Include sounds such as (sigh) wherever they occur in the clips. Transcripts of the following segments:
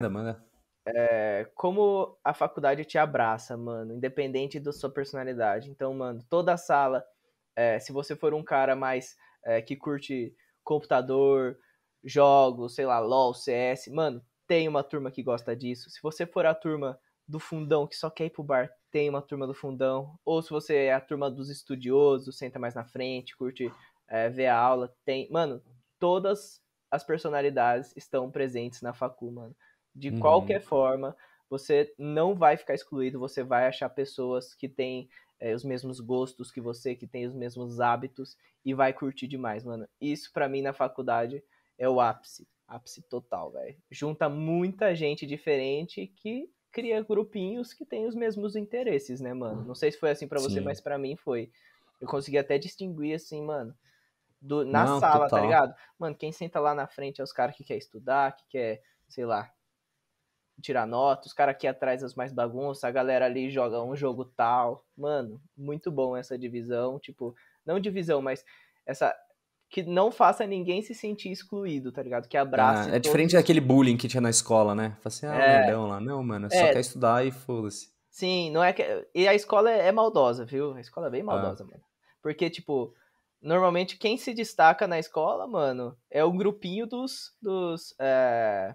Manda, manda. É, como a faculdade te abraça, mano, independente da sua personalidade. Então, mano, toda a sala, é, se você for um cara mais é, que curte computador, jogos, sei lá, LOL, CS, mano, tem uma turma que gosta disso. Se você for a turma do fundão que só quer ir pro bar, tem uma turma do fundão. Ou se você é a turma dos estudiosos, senta mais na frente, curte é, ver a aula, tem. Mano, todas as personalidades estão presentes na facu, mano. De uhum. qualquer forma, você não vai ficar excluído, você vai achar pessoas que têm é, os mesmos gostos que você, que têm os mesmos hábitos e vai curtir demais, mano. Isso para mim na faculdade é o ápice, ápice total, velho. Junta muita gente diferente que cria grupinhos que têm os mesmos interesses, né, mano? Não sei se foi assim para você, mas para mim foi. Eu consegui até distinguir assim, mano. Do, na não, sala, tá total. tá ligado? Mano, quem senta lá na frente é os caras que quer estudar, que quer, sei lá, tirar nota, os caras aqui atrás as mais bagunças, a galera ali joga um jogo tal. Mano, muito bom essa divisão, tipo, não divisão, mas essa que não faça ninguém se sentir excluído, tá ligado? Que abraça Ah, é diferente todos. daquele bullying que tinha na escola, né? Fala assim, ah, é, merdão lá. Não, mano, é, só é. quer estudar e foda-se. Sim, não é que. E a escola é, é maldosa, viu? A escola é bem ah. maldosa, ah. mano. Porque, tipo, normalmente quem se destaca na escola, mano, é o grupinho dos. dos é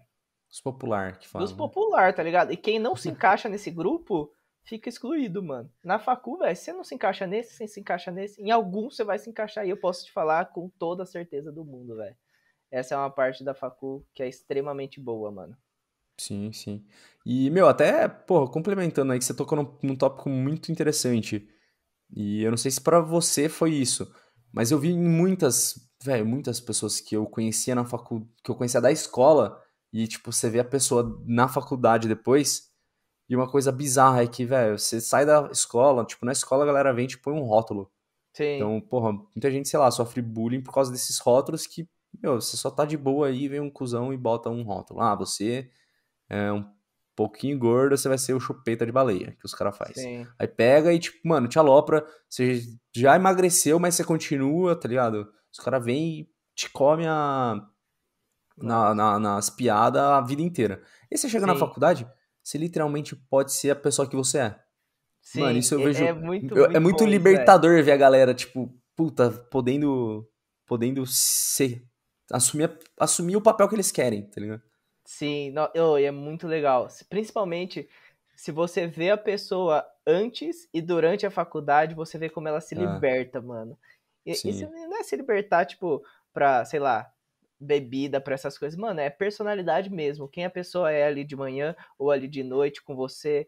os popular que falam. Dos populares, né? popular, tá ligado? E quem não se (laughs) encaixa nesse grupo fica excluído, mano. Na facu, velho, você não se encaixa nesse, você se encaixa nesse, em algum você vai se encaixar e eu posso te falar com toda a certeza do mundo, velho. Essa é uma parte da facu que é extremamente boa, mano. Sim, sim. E, meu, até, pô, complementando aí que você tocou num, num tópico muito interessante. E eu não sei se para você foi isso, mas eu vi em muitas, velho, muitas pessoas que eu conhecia na facu, que eu conhecia da escola, e, tipo, você vê a pessoa na faculdade depois. E uma coisa bizarra é que, velho, você sai da escola, tipo, na escola a galera vem e te põe um rótulo. Sim. Então, porra, muita gente, sei lá, sofre bullying por causa desses rótulos que, meu, você só tá de boa aí, vem um cuzão e bota um rótulo. Ah, você é um pouquinho gordo, você vai ser o chupeta de baleia, que os caras fazem. Aí pega e, tipo, mano, te alopra, você já emagreceu, mas você continua, tá ligado? Os caras vêm e te come a na, na, nas piadas a vida inteira. E você chega Sim. na faculdade, você literalmente pode ser a pessoa que você é. Sim, Mano, isso eu é, vejo. É muito, eu, é muito bom, libertador ver a galera, tipo, puta, podendo, podendo ser. Assumir, assumir o papel que eles querem, tá ligado? Sim, não, é muito legal. Principalmente se você vê a pessoa antes e durante a faculdade, você vê como ela se ah. liberta, ah, mano. E, isso não é se libertar, tipo, pra, sei lá, bebida, para essas coisas. Mano, é personalidade mesmo. Quem é a pessoa é ali de manhã ou ali de noite com você.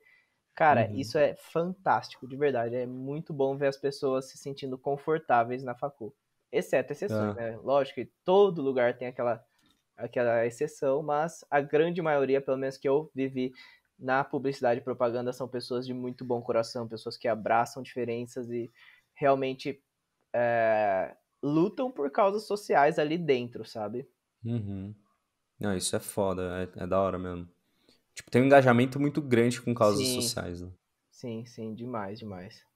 Cara, uhum. isso é fantástico, de verdade. É muito bom ver as pessoas se sentindo confortáveis na facul. Exceto exceção. ah. É. né? Lógico que todo lugar tem aquela, aquela exceção, mas a grande maioria, pelo menos que eu vivi na publicidade e propaganda, são pessoas de muito bom coração, pessoas que abraçam diferenças e realmente é, lutam por causas sociais ali dentro, sabe? Uhum. Não, isso é foda, é, é da hora mesmo. Tipo, tem um engajamento muito grande com causas sim. sociais. Né? Sim, sim, demais, demais.